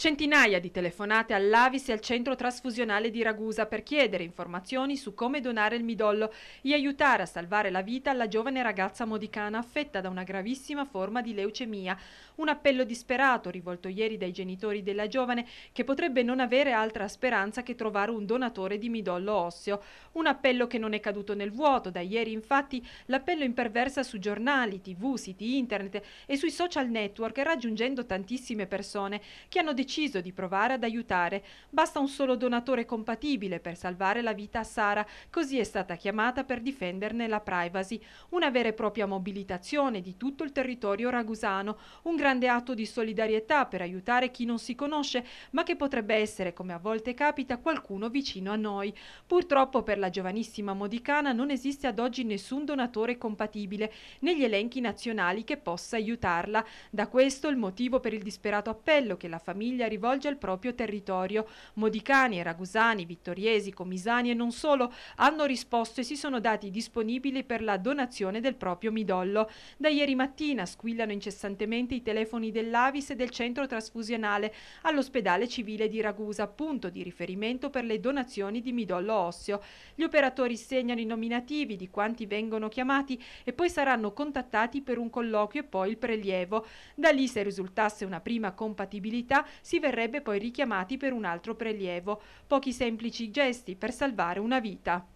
Centinaia di telefonate all'Avis e al centro trasfusionale di Ragusa per chiedere informazioni su come donare il midollo e aiutare a salvare la vita alla giovane ragazza modicana affetta da una gravissima forma di leucemia. Un appello disperato rivolto ieri dai genitori della giovane che potrebbe non avere altra speranza che trovare un donatore di midollo osseo. Un appello che non è caduto nel vuoto. Da ieri infatti l'appello imperversa su giornali, tv, siti internet e sui social network raggiungendo tantissime persone che hanno deciso deciso di provare ad aiutare. Basta un solo donatore compatibile per salvare la vita a Sara, così è stata chiamata per difenderne la privacy. Una vera e propria mobilitazione di tutto il territorio ragusano, un grande atto di solidarietà per aiutare chi non si conosce, ma che potrebbe essere, come a volte capita, qualcuno vicino a noi. Purtroppo per la giovanissima modicana non esiste ad oggi nessun donatore compatibile negli elenchi nazionali che possa aiutarla. Da questo il motivo per il disperato appello che la famiglia Sicilia rivolge al proprio territorio. Modicani, Ragusani, Vittoriesi, Comisani e non solo hanno risposto e si sono dati disponibili per la donazione del proprio midollo. Da ieri mattina squillano incessantemente i telefoni dell'Avis e del centro trasfusionale all'ospedale civile di Ragusa, punto di riferimento per le donazioni di midollo osseo. Gli operatori segnano i nominativi di quanti vengono chiamati e poi saranno contattati per un colloquio e poi il prelievo. Da lì, se risultasse una prima compatibilità, si verrebbe poi richiamati per un altro prelievo, pochi semplici gesti per salvare una vita.